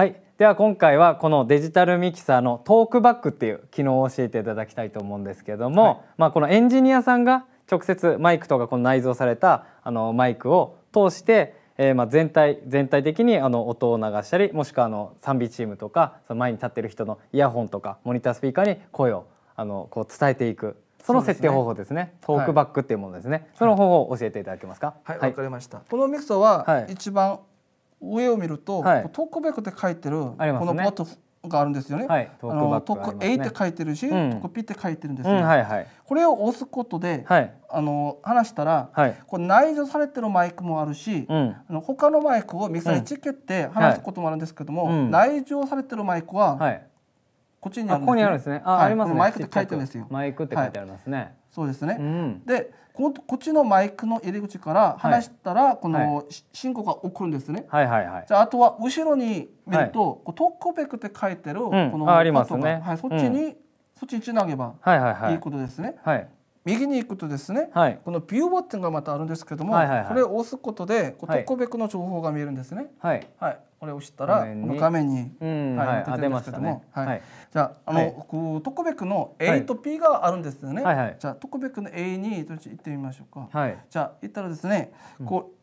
はい、では今回はこのデジタルミキサーのトークバックっていう機能を教えていただきたいと思うんですけども、はい、まあ、このエンジニアさんが直接マイクとかこの内蔵されたあのマイクを通して、えー、ま全体全体的にあの音を流したりもしくはあの賛美チームとかその前に立ってる人のイヤホンとかモニタースピーカーに声をあのこう伝えていくその設定方法ですね。トークバックっていうものですね。はい、その方法を教えていただけますか。はい、わ、はい、かりました。このミクソは一番上を見ると、はい、トックバックって書いてる、ね、このボットがあるんですよね。はい、トークバック、ね、A って書いてるし、うん、トック P って書いてるんですねうんはいはい、これを押すことで、はい、あの話したら、はい、これ内蔵されてるマイクもあるし、うん、あの他のマイクをミサイチケって話すこともあるんですけども、内蔵されてるマイクは、こっちにあるんですね。ここにあるんですね。あ、ありますマイクって書いてるんですよ。マイクって書いてありますね。そうですね、うん、でこっちのマイクの入り口から話したら、この進行が起こるんですね。はいはいはい、じゃああとは後ろに見ると、はい、こうトックペックって書いてるこのパートが、うん、ありますね、はい、そっちに、うん、そっちにつなげばいいことですね。はい、はい右に行くとですね、はい、このビューボーってがまたあるんですけども、はいはいはい、これを押すことでこうベクの情報が見えるんですね。はい、はい、これを押したらこの画面に、うんはい、出てるんですけども、はい、はい、じゃああの、こうトコベクの A と P があるんですよね。はいはい、じゃあベクの A にどっち行ってみましょうか。はい、じゃあ行ったらですね、こう、うん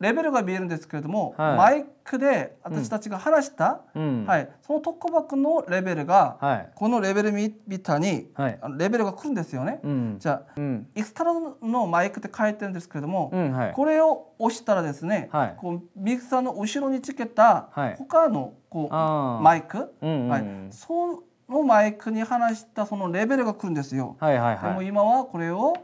レベルが見えるんですけれども、はい、マイクで私たちが話した、うん、はい、その特コバのレベルが、はい、このレベルビターに、はい、レベルがくるんですよね。うん、じゃあ、うん、エクスタラのマイクって書いてるんですけれども、はい、これを押したらですね、はい、こうミキサーの後ろにつけた他のこう、マイク、うんはい、そのマイクに話したそのレベルがくるんですよ。はいはいはい、でも今はこれを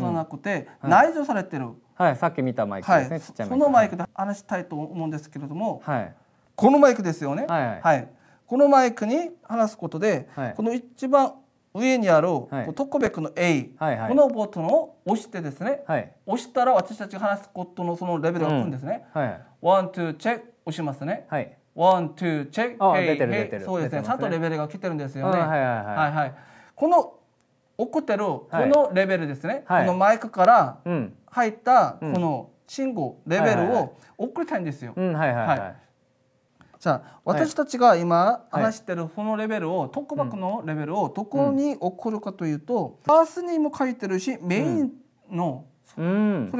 幼くて内蔵されてる、はい、さっき見たマイクですね、はい、ちっちゃいそのマイクで話したいと思うんですけれども、はい、このマイクですよね、はい、はいはい、このマイクに話すことで、はい、この一番上にある、はい、トコベックの A、はいはい、このボタンを押してですね、はい、押したら私たちが話すことのそのレベルがくんですね、うん、はい、ワン、ツー、チェック押しますね、はい、ワン、ツー、チェック、ヘイ、そうですね、ちゃんとレベルが来てるんですよね、はいはいはい、はいはい、この起こってるこのレベルですね、はい、このマイクから入ったこの信号、レベルを送りたいんですよ。じゃあ私たちが今話してるこのレベルを、特クのレベルをどこに送るかというと、パースにも書いてるしメインの、それ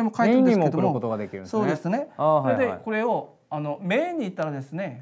も書いてるんですけども、そうですね。それでこれをあのメインに行ったらですね、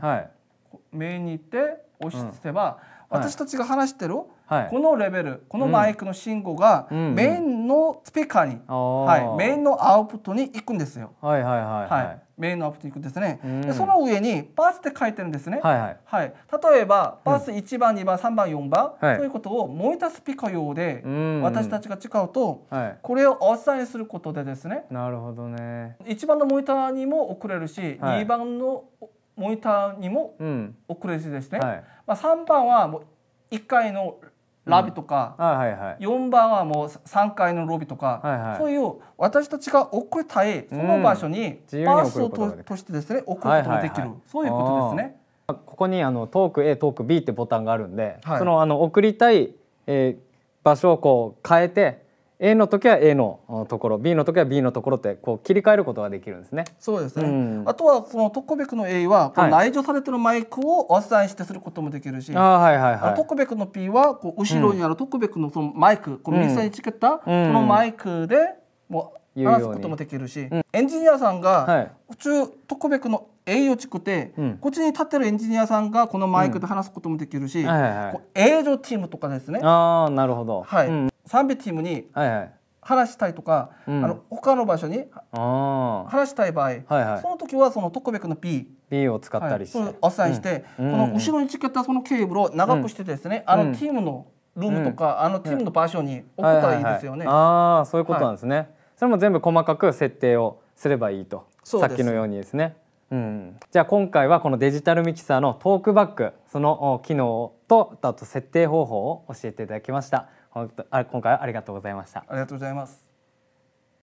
メインに行って押してば、私たちが話してる、はい、このレベルこのマイクの信号が、うん、メインのスピーカーに、うん、はい、メインのアウトプットに行くんですよ。はいはいはい、はい、はい、メインのアウトプットに行くんですね、うん、でその上にパスって書いてるんですね。はい、はい、はい、例えばパス1番2番3番4番、はそういうことをモニタースピーカー用で私たちが使うと、はい、これをアウトサインすることでですねなるほどね1番のモニターにも送れるし、はい、2番のモニターにも送れずですね、うんはい、まあ、3番はもう1回のラビとか、うんはいはい、4番はもう3階のロビとか、はいはい、そういう私たちが送りたいその場所にパースをと,、としてですね送ることもできる、はいはいはい、そういうことですね。ここにあのトーク A トーク B ってボタンがあるんで、はい、そのあの送りたい、えー、場所をこう変えて A の時は A のところ B の時は B のところってこう切り替えることができるんですね。そうですね、うん、あとはそのトコベクの A はこう内蔵されてるマイクをお伝えしてすることもできるし、はいはいはい、トコベクの P はこう後ろにあるトコベクのそのマイク、うん、この右下チケットこのマイクでもう話すこともできるし、うん、エンジニアさんが宇宙トコベクの A を作って、うん、こっちに立ってるエンジニアさんがこのマイクで話すこともできるし、うんはいはい、営業チームとかですね。ああ、なるほど。はい。うん賛美チームに話したいとか、はいはい、あの他の場所に話したい場合、はいはい、その時はその特別の P, P を使ったりして、はい、アサインして、うん、この後ろにつけたそのケーブルを長くしてですね、うん、あのチームのルームとか、うん、あのチームの場所に置くといいですよね。はいはいはい、ああそういうことなんですね、はい、それも全部細かく設定をすればいいとさっきのようにですね。うん、じゃあ今回はこのデジタルミキサーのトークバックその機能とあと設定方法を教えていただきました。本当あ今回はありがとうございましたありがとうございます